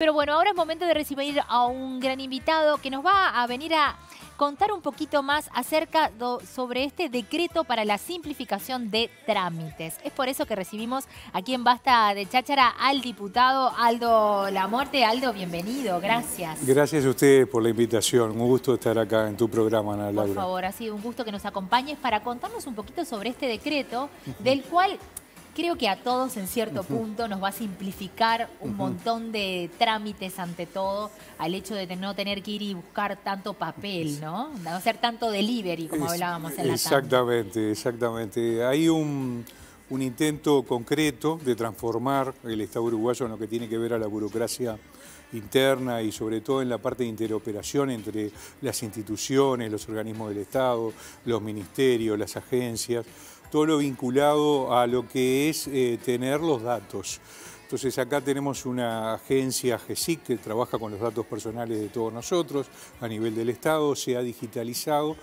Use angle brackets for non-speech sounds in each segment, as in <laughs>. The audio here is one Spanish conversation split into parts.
Pero bueno, ahora es momento de recibir a un gran invitado que nos va a venir a contar un poquito más acerca sobre este decreto para la simplificación de trámites. Es por eso que recibimos aquí en Basta de Cháchara al diputado Aldo La Lamorte. Aldo, bienvenido, gracias. Gracias a ustedes por la invitación. Un gusto estar acá en tu programa, Ana Laura. Por favor, ha sido un gusto que nos acompañes para contarnos un poquito sobre este decreto, del cual creo que a todos en cierto punto nos va a simplificar un montón de trámites ante todo al hecho de no tener que ir y buscar tanto papel, ¿no? No hacer tanto delivery como hablábamos en la Exactamente, exactamente. Hay un, un intento concreto de transformar el Estado uruguayo en lo que tiene que ver a la burocracia interna y sobre todo en la parte de interoperación entre las instituciones, los organismos del Estado, los ministerios, las agencias todo lo vinculado a lo que es eh, tener los datos. Entonces acá tenemos una agencia GESIC que trabaja con los datos personales de todos nosotros a nivel del Estado, se ha digitalizado.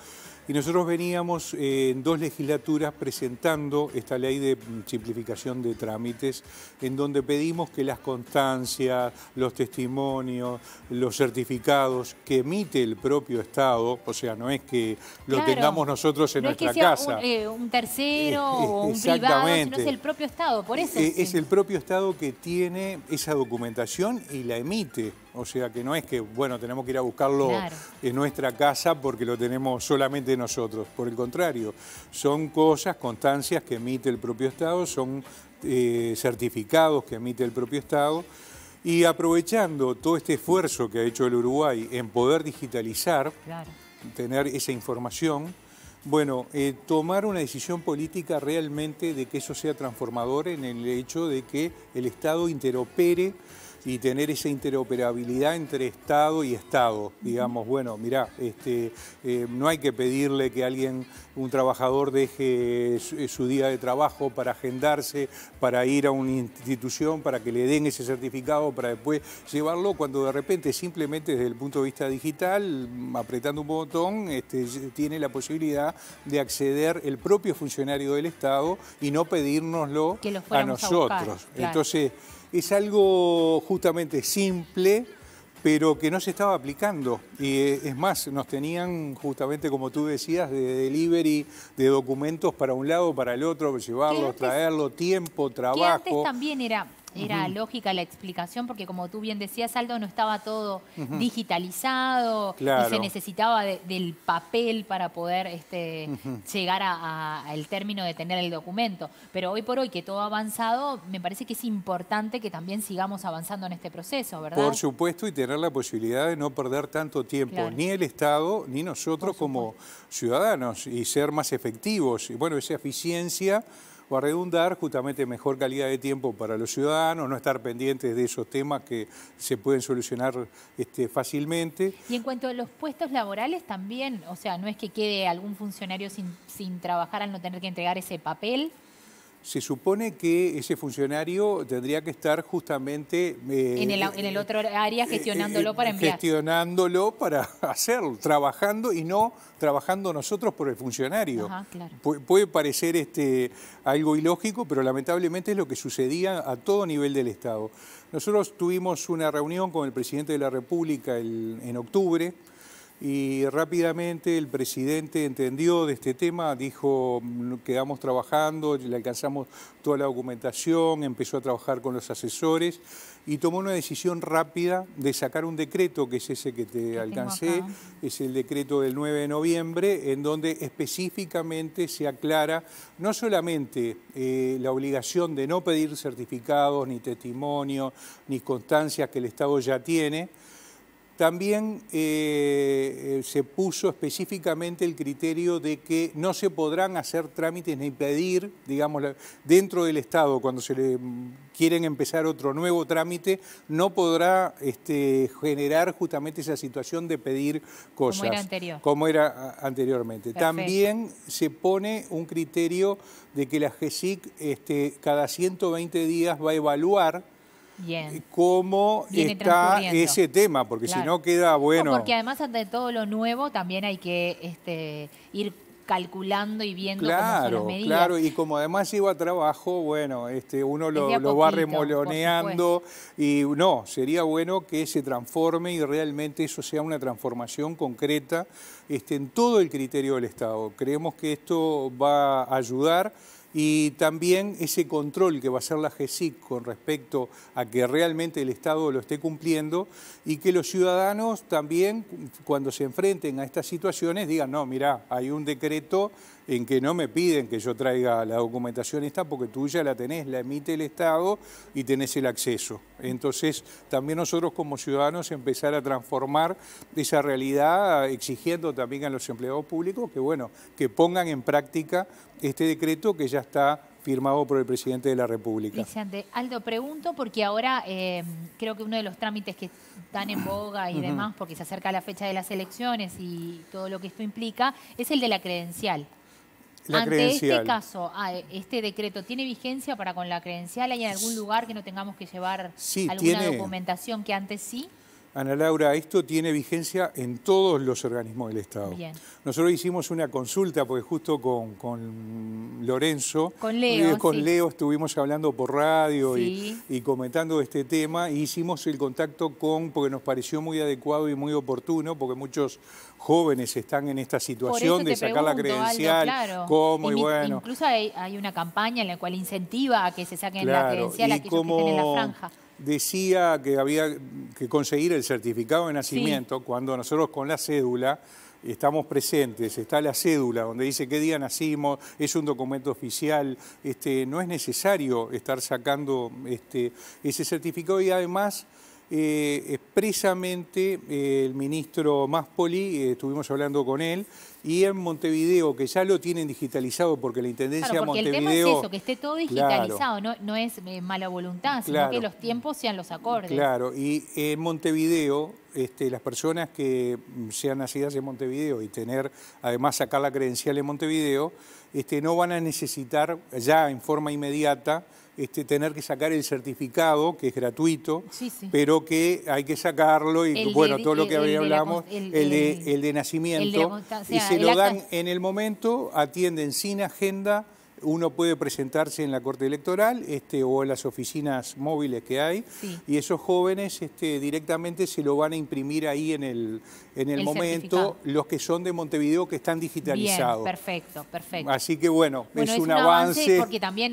Y nosotros veníamos eh, en dos legislaturas presentando esta ley de simplificación de trámites, en donde pedimos que las constancias, los testimonios, los certificados que emite el propio Estado, o sea, no es que lo tengamos nosotros en nuestra casa. Un, eh, tercero eh, o un privado, sino es el propio Estado, por eso. es, es el propio Estado que tiene esa documentación y la emite. O sea que no es que, bueno, tenemos que ir a buscarlo en nuestra casa porque lo tenemos solamente nosotros. Por el contrario, son cosas, constancias que emite el propio Estado, son eh, certificados que emite el propio Estado. Y aprovechando todo este esfuerzo que ha hecho el Uruguay en poder digitalizar, tener esa información, bueno, eh, tomar una decisión política realmente de que eso sea transformador en el hecho de que el Estado interopere y tener esa interoperabilidad entre Estado y Estado. Digamos, bueno, mirá, este, eh, no hay que pedirle que alguien, un trabajador, deje eh, su, día de trabajo para agendarse, para ir a una institución, para que le den ese certificado, para después llevarlo, cuando de repente simplemente desde el punto de vista digital, apretando un botón, este, tiene la posibilidad de acceder el propio funcionario del Estado y no pedírnoslo a nosotros. Entonces, es algo justamente simple, pero que no se estaba aplicando. Y eh, es más, nos tenían justamente, como tú decías, de delivery de documentos para un lado, para el otro, llevarlos, traerlo, tiempo, trabajo. también era era lógica la explicación, porque como tú bien decías, Aldo, no estaba todo digitalizado y se necesitaba del papel para poder este, llegar a a término de tener el documento. Pero hoy por hoy, que todo ha avanzado, me parece que es importante que también sigamos avanzando en este proceso, ¿verdad? Por supuesto, y tener la posibilidad de no perder tanto tiempo, ni el Estado, ni nosotros como ciudadanos, y ser más efectivos. Y bueno, esa eficiencia va a redundar justamente mejor calidad de tiempo para los ciudadanos, no estar pendientes de esos temas que se pueden solucionar este, fácilmente. Y en cuanto a los puestos laborales también, o sea, no es que quede algún funcionario sin, sin trabajar al no tener que entregar ese papel se supone que ese funcionario tendría que estar justamente... Eh, en, el, otro área eh, gestionándolo eh, para enviar. Gestionándolo para <laughs> hacerlo, trabajando y no trabajando nosotros por el funcionario. puede parecer este, algo ilógico, pero lamentablemente es lo que sucedía a todo nivel del Estado. Nosotros tuvimos una reunión con el presidente de la República en octubre, y rápidamente el presidente entendió de este tema, dijo, mm, quedamos trabajando, le alcanzamos toda la documentación, empezó a trabajar con los asesores y tomó una decisión rápida de sacar un decreto, que es ese que te alcancé, es el decreto del 9 de noviembre, en donde específicamente se aclara no solamente eh, la obligación de no pedir certificados, ni testimonio, ni constancias que el Estado ya tiene, también eh, eh, se puso específicamente el criterio de que no se podrán hacer trámites ni pedir, digamos, dentro del Estado, cuando se le mm, quieren empezar otro nuevo trámite, no podrá este, generar justamente esa situación de pedir cosas. Como era, anteriormente. También se pone un criterio de que la GESIC este, cada 120 días va a evaluar Bien. cómo está ese tema, porque si no queda bueno. porque además ante todo lo nuevo también hay que este, ir calculando y viendo claro, cómo Claro, y como además lleva trabajo, bueno, este, uno lo, va remoloneando y no, sería bueno que se transforme y realmente eso sea una transformación concreta este, en todo el criterio del Estado. Creemos que esto va a ayudar y también ese control que va a hacer la GESIC con respecto a que realmente el Estado lo esté cumpliendo y que los ciudadanos también cuando se enfrenten a estas situaciones digan, no, mirá, hay un decreto en que no me piden que yo traiga la documentación esta porque tú ya la tenés, la emite el Estado y tenés el acceso. Entonces también nosotros como ciudadanos empezar a transformar esa realidad exigiendo también a los empleados públicos que, bueno, que pongan en práctica este decreto que ya está firmado por el presidente de la República. Vicente, Aldo, pregunto porque ahora em, creo que uno de los trámites que están en boga y demás, porque se acerca la fecha de las elecciones y todo lo que esto implica, es el de la credencial. Ante este caso, ah, eh, este decreto, ¿tiene vigencia para con la credencial? ¿Hay en algún lugar que no tengamos que llevar alguna documentación que antes sí? Ana Laura, esto tiene vigencia en todos los organismos del Estado. Nosotros hicimos una consulta, porque justo con, Lorenzo, con Leo, eh, con Leo estuvimos hablando por radio y, comentando este tema, e hicimos el contacto con, porque nos pareció muy adecuado y muy oportuno, porque muchos jóvenes están en esta situación de sacar la credencial, cómo y, bueno. Incluso hay, una campaña en la cual incentiva a que se saquen la credencial a aquellos que la franja decía que había que conseguir el certificado de nacimiento cuando nosotros con la cédula estamos presentes, está la cédula donde dice qué día nacimos, es un documento oficial, este, no es necesario estar sacando este, ese certificado y además eh, expresamente eh, el ministro Maspoli, eh, estuvimos hablando con él, y en Montevideo, que ya lo tienen digitalizado porque la Intendencia claro, Montevideo... el tema que esté todo digitalizado, no, es mala voluntad, sino que los tiempos sean los acordes. Claro, y en Montevideo, este, las personas que sean nacidas en Montevideo y tener, además, sacar la credencial en Montevideo, este, no van a necesitar ya en forma inmediata este, tener que sacar el certificado, que es gratuito, pero que hay que sacarlo y bueno, todo lo que hablamos, el de, el, de, nacimiento, y se lo dan en el momento, atienden sin agenda uno puede presentarse en la Corte Electoral este, o en las oficinas móviles que hay y esos jóvenes este, directamente se lo van a imprimir ahí en el, en el, momento los que son de Montevideo que están digitalizados. perfecto, perfecto. Así que bueno, es, un, avance,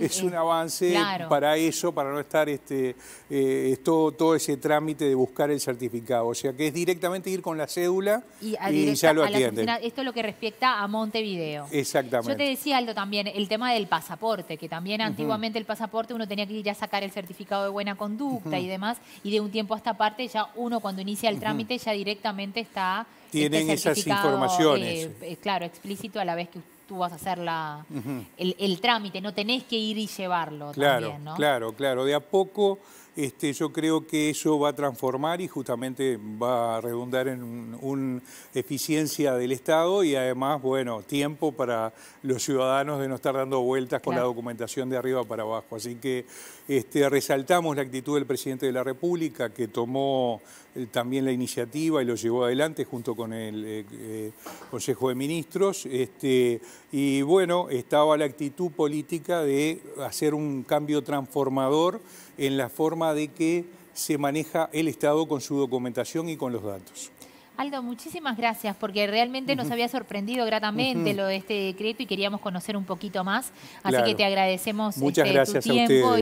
es un eh, avance para eso, para no estar este, eh, todo, todo ese trámite de buscar el certificado. O sea que es directamente ir con la cédula y, ya lo atienden. esto es lo que respecta a Montevideo. Exactamente. Yo te decía, algo también el tema de el pasaporte, que también antiguamente el pasaporte uno tenía que ir a sacar el certificado de buena conducta y demás, y de un tiempo a esta parte ya uno cuando inicia el trámite ya directamente está... Tienen este esas informaciones. Eh, eh, claro, explícito a la vez que tú vas a hacer la, el, trámite, no tenés que ir y llevarlo también, Claro, claro, de a poco este, yo creo que eso va a transformar y justamente va a redundar en una eficiencia del Estado y además, bueno, tiempo para los ciudadanos de no estar dando vueltas con la documentación de arriba para abajo. Así que este, resaltamos la actitud del presidente de la República que tomó eh, también la iniciativa y lo llevó adelante junto con el eh, eh, Consejo de Ministros. Este, y bueno, estaba la actitud política de hacer un cambio transformador en la forma de que se maneja el Estado con su documentación y con los datos. Aldo, muchísimas gracias porque realmente nos había sorprendido gratamente lo de este decreto y queríamos conocer un poquito más. Así que te agradecemos Muchas este, gracias tu tiempo.